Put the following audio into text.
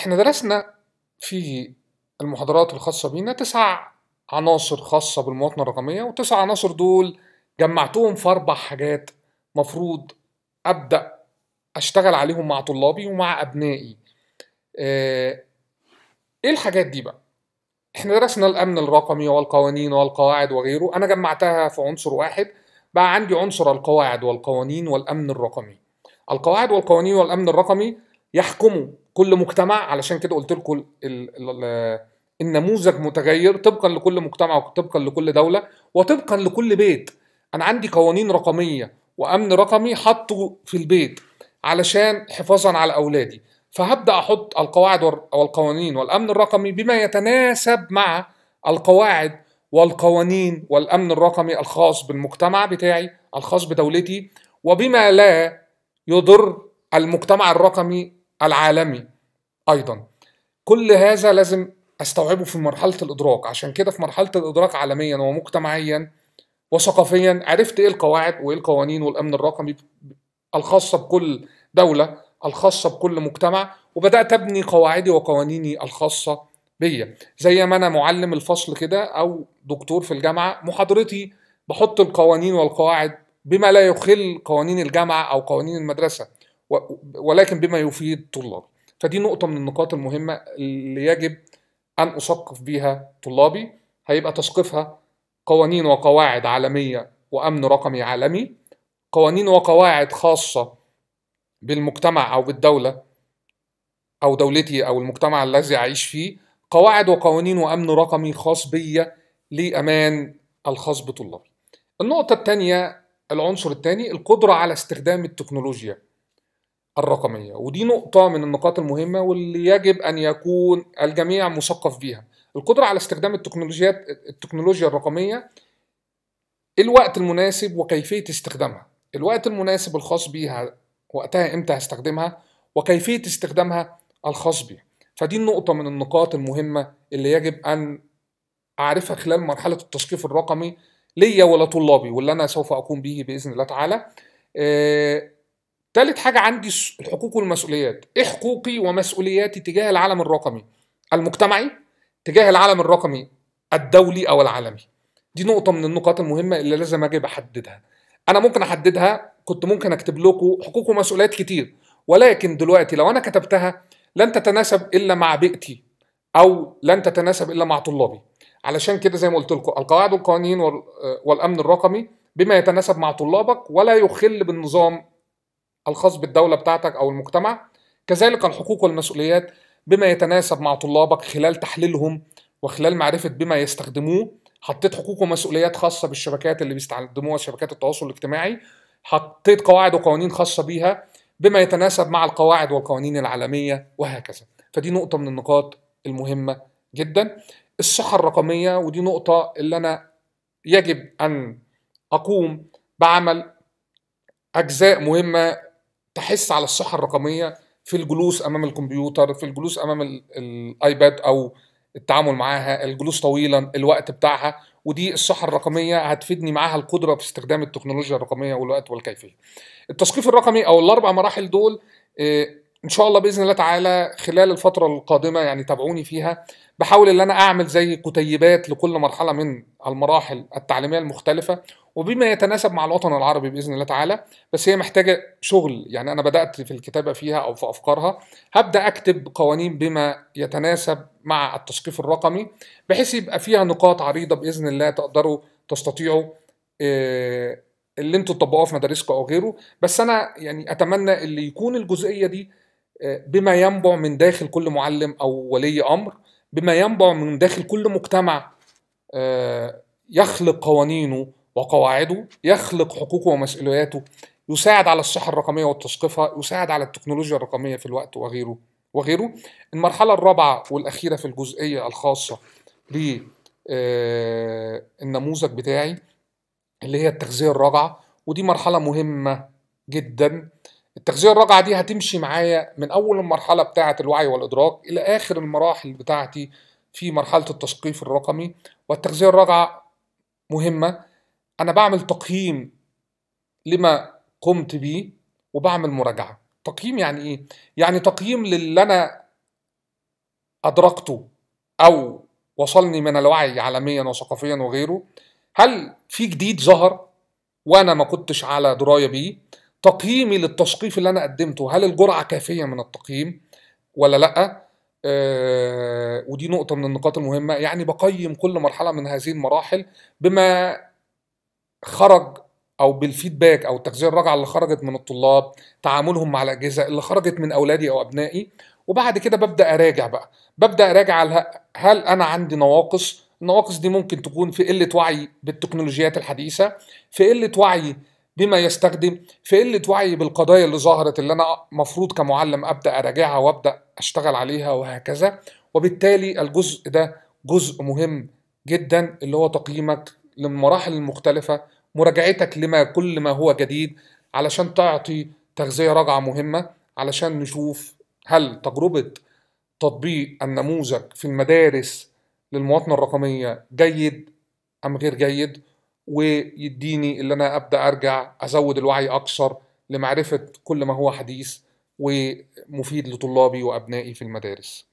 احنا درسنا في المحاضرات الخاصة بينا تسع عناصر خاصة بالمواطنة الرقمية وتسع عناصر دول جمعتهم في أربع حاجات مفروض أبدأ أشتغل عليهم مع طلابي ومع أبنائي آه، إيه الحاجات دي بقى؟ احنا درسنا الأمن الرقمي والقوانين والقواعد وغيره أنا جمعتها في عنصر واحد بقى عندي عنصر القواعد والقوانين والأمن الرقمي القواعد والقوانين والأمن الرقمي يحكموا كل مجتمع علشان كده قلت لكم النموذج متغير طبقا لكل مجتمع وطبقا لكل دوله وطبقا لكل بيت انا عندي قوانين رقميه وامن رقمي حطه في البيت علشان حفاظا على اولادي فهبدا احط القواعد والقوانين والامن الرقمي بما يتناسب مع القواعد والقوانين والامن الرقمي الخاص بالمجتمع بتاعي الخاص بدولتي وبما لا يضر المجتمع الرقمي العالمي ايضا كل هذا لازم استوعبه في مرحله الادراك عشان كده في مرحله الادراك عالميا ومجتمعيا وثقافيا عرفت ايه القواعد وايه القوانين والامن الرقمي الخاصه بكل دوله الخاصه بكل مجتمع وبدات ابني قواعدي وقوانيني الخاصه بيا زي ما انا معلم الفصل كده او دكتور في الجامعه محاضرتي بحط القوانين والقواعد بما لا يخل قوانين الجامعه او قوانين المدرسه ولكن بما يفيد طلابي فدي نقطة من النقاط المهمة اللي يجب أن أثقف بيها طلابي هيبقى تثقيفها قوانين وقواعد عالمية وأمن رقمي عالمي قوانين وقواعد خاصة بالمجتمع أو بالدولة أو دولتي أو المجتمع الذي أعيش فيه قواعد وقوانين وأمن رقمي خاص بيا لأمان الخاص بطلابي النقطة الثانية العنصر الثاني القدرة على استخدام التكنولوجيا الرقمية ودي نقطة من النقاط المهمة واللي يجب أن يكون الجميع مثقف بيها القدرة على استخدام التكنولوجيات التكنولوجيا الرقمية الوقت المناسب وكيفية استخدامها الوقت المناسب الخاص بيها وقتها امتى هستخدمها وكيفية استخدامها الخاص بي فدي النقطة من النقاط المهمة اللي يجب أن أعرفها خلال مرحلة التثقيف الرقمي ليا ولطلابي واللي أنا سوف أقوم به بإذن الله تعالى آه، تالت حاجة عندي الحقوق والمسؤوليات إيه حقوقي ومسؤولياتي تجاه العالم الرقمي المجتمعي تجاه العالم الرقمي الدولي أو العالمي دي نقطة من النقاط المهمة اللي لازم أجي أحددها أنا ممكن أحددها كنت ممكن أكتب لكم حقوق ومسؤوليات كتير ولكن دلوقتي لو أنا كتبتها لن تتناسب إلا مع بيئتي أو لن تتناسب إلا مع طلابي علشان كده زي ما قلت لكم القواعد والقوانين والأمن الرقمي بما يتناسب مع طلابك ولا يخل بالنظام الخاص بالدولة بتاعتك أو المجتمع كذلك الحقوق والمسؤوليات بما يتناسب مع طلابك خلال تحليلهم وخلال معرفة بما يستخدموه حطيت حقوق ومسؤوليات خاصة بالشبكات اللي بيستخدموها شبكات التواصل الاجتماعي حطيت قواعد وقوانين خاصة بيها بما يتناسب مع القواعد والقوانين العالمية وهكذا فدي نقطة من النقاط المهمة جدا الصحة الرقمية ودي نقطة اللي أنا يجب أن أقوم بعمل أجزاء مهمة تحس على الصحه الرقميه في الجلوس امام الكمبيوتر في الجلوس امام الايباد او التعامل معاها الجلوس طويلا الوقت بتاعها ودي الصحه الرقميه هتفيدني معاها القدره في استخدام التكنولوجيا الرقميه والوقت والكيفيه التثقيف الرقمي او الاربع مراحل دول آه، ان شاء الله باذن الله تعالى خلال الفتره القادمه يعني تابعوني فيها بحاول ان انا اعمل زي كتيبات لكل مرحله من المراحل التعليميه المختلفه وبما يتناسب مع الوطن العربي باذن الله تعالى بس هي محتاجه شغل يعني انا بدات في الكتابه فيها او في افكارها هبدا اكتب قوانين بما يتناسب مع التثقيف الرقمي بحيث يبقى فيها نقاط عريضه باذن الله تقدروا تستطيعوا آه، اللي انتم تطبقوها في مدارسكم او غيره بس انا يعني اتمنى اللي يكون الجزئيه دي آه، بما ينبع من داخل كل معلم او ولي امر بما ينبع من داخل كل مجتمع آه، يخلق قوانينه وقواعده يخلق حقوقه ومسؤولياته يساعد على الصحة الرقمية والتثقيفها يساعد على التكنولوجيا الرقمية في الوقت وغيره وغيره المرحلة الرابعة والأخيرة في الجزئية الخاصة آه، النموذج بتاعي اللي هي التغذية الراجعة ودي مرحلة مهمة جدا التغذية الراجعة دي هتمشي معايا من أول المرحلة بتاعة الوعي والإدراك إلى آخر المراحل بتاعتي في مرحلة التثقيف الرقمي والتغذية الراجعة مهمة انا بعمل تقييم لما قمت بيه وبعمل مراجعه تقييم يعني ايه يعني تقييم للي انا ادركته او وصلني من الوعي عالميا وثقافيا وغيره هل في جديد ظهر وانا ما كنتش على درايه بيه تقييمي للتثقيف اللي انا قدمته هل الجرعه كافيه من التقييم ولا لا أه ودي نقطه من النقاط المهمه يعني بقيم كل مرحله من هذه المراحل بما خرج او بالفيدباك او التغذيه الراجعه اللي خرجت من الطلاب تعاملهم مع الاجهزه اللي خرجت من اولادي او ابنائي وبعد كده ببدا اراجع بقى ببدا اراجع هل انا عندي نواقص النواقص دي ممكن تكون في قله وعي بالتكنولوجيات الحديثه في قله وعي بما يستخدم في قله وعي بالقضايا اللي ظهرت اللي انا مفروض كمعلم ابدا اراجعها وابدا اشتغل عليها وهكذا وبالتالي الجزء ده جزء مهم جدا اللي هو تقييمك للمراحل المختلفة مراجعتك لما كل ما هو جديد علشان تعطي تغذية راجعة مهمة علشان نشوف هل تجربة تطبيق النموذج في المدارس للمواطنة الرقمية جيد أم غير جيد ويديني اللي أنا أبدأ أرجع أزود الوعي أكثر لمعرفة كل ما هو حديث ومفيد لطلابي وأبنائي في المدارس